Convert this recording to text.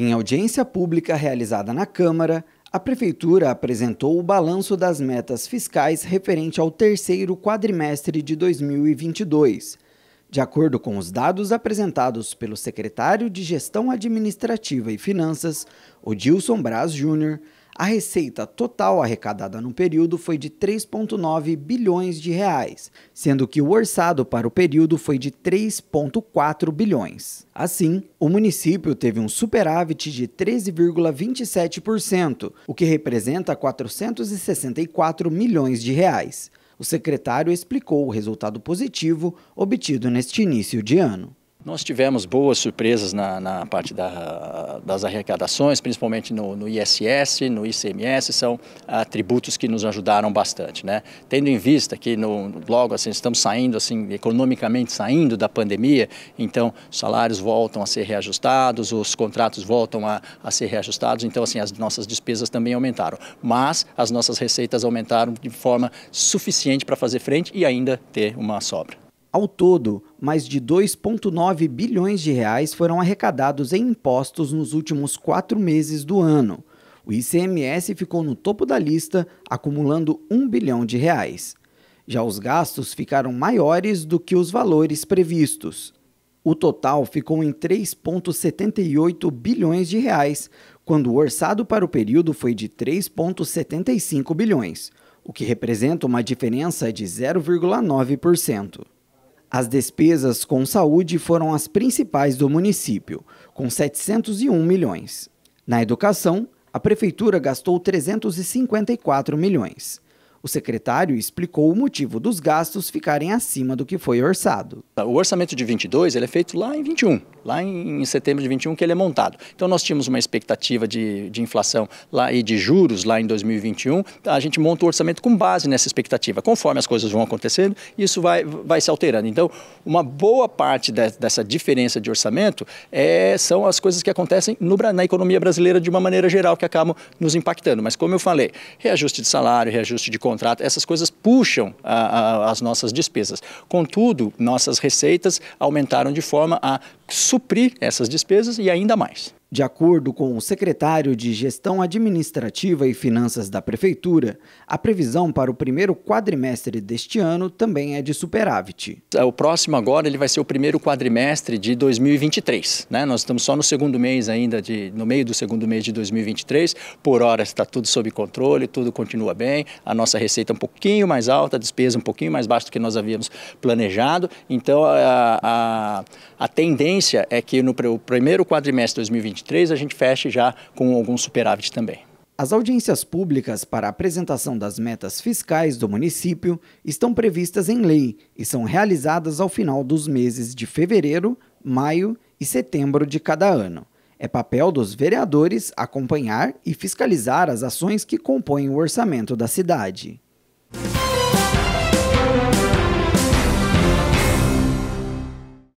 Em audiência pública realizada na Câmara, a Prefeitura apresentou o balanço das metas fiscais referente ao terceiro quadrimestre de 2022. De acordo com os dados apresentados pelo secretário de Gestão Administrativa e Finanças, Odilson Braz Júnior, a receita total arrecadada no período foi de 3,9 bilhões de reais, sendo que o orçado para o período foi de 3,4 bilhões. Assim, o município teve um superávit de 13,27%, o que representa 464 milhões de reais. O secretário explicou o resultado positivo obtido neste início de ano. Nós tivemos boas surpresas na, na parte da, das arrecadações, principalmente no, no, ISS, no ICMS, são atributos tributos que nos ajudaram bastante. Né? Tendo em vista que no, logo assim, estamos saindo, assim, economicamente saindo da pandemia, então salários voltam a ser reajustados, os contratos voltam a, a ser reajustados, então assim, as nossas despesas também aumentaram. Mas as nossas receitas aumentaram de forma suficiente para fazer frente e ainda ter uma sobra. Ao todo, mais de 2,9 bilhões de reais foram arrecadados em impostos nos últimos quatro meses do ano. O ICMS ficou no topo da lista, acumulando 1 bilhão de reais. Já os gastos ficaram maiores do que os valores previstos. O total ficou em 3,78 bilhões de reais, quando o orçado para o período foi de 3,75 bilhões, o que representa uma diferença de 0,9%. As despesas com saúde foram as principais do município, com 701 milhões. Na educação, a prefeitura gastou 354 milhões. O secretário explicou o motivo dos gastos ficarem acima do que foi orçado. O orçamento de 22 ele é feito lá em 21, lá em setembro de 21 que ele é montado. Então nós tínhamos uma expectativa de, de inflação lá e de juros lá em 2021. A gente monta o orçamento com base nessa expectativa. Conforme as coisas vão acontecendo, isso vai, vai se alterando. Então uma boa parte de, dessa diferença de orçamento é, são as coisas que acontecem no, na economia brasileira de uma maneira geral que acabam nos impactando. Mas como eu falei, reajuste de salário, reajuste de conta contrato, essas coisas puxam a, a, as nossas despesas. Contudo, nossas receitas aumentaram de forma a suprir essas despesas e ainda mais. De acordo com o secretário de Gestão Administrativa e Finanças da Prefeitura, a previsão para o primeiro quadrimestre deste ano também é de superávit. É, o próximo agora ele vai ser o primeiro quadrimestre de 2023. Né? Nós estamos só no segundo mês ainda, de, no meio do segundo mês de 2023. Por hora está tudo sob controle, tudo continua bem. A nossa receita é um pouquinho mais alta, a despesa um pouquinho mais baixa do que nós havíamos planejado. Então a, a, a tendência é que no primeiro quadrimestre de 2023, 2023 a gente feche já com algum superávit também. As audiências públicas para a apresentação das metas fiscais do município estão previstas em lei e são realizadas ao final dos meses de fevereiro, maio e setembro de cada ano. É papel dos vereadores acompanhar e fiscalizar as ações que compõem o orçamento da cidade.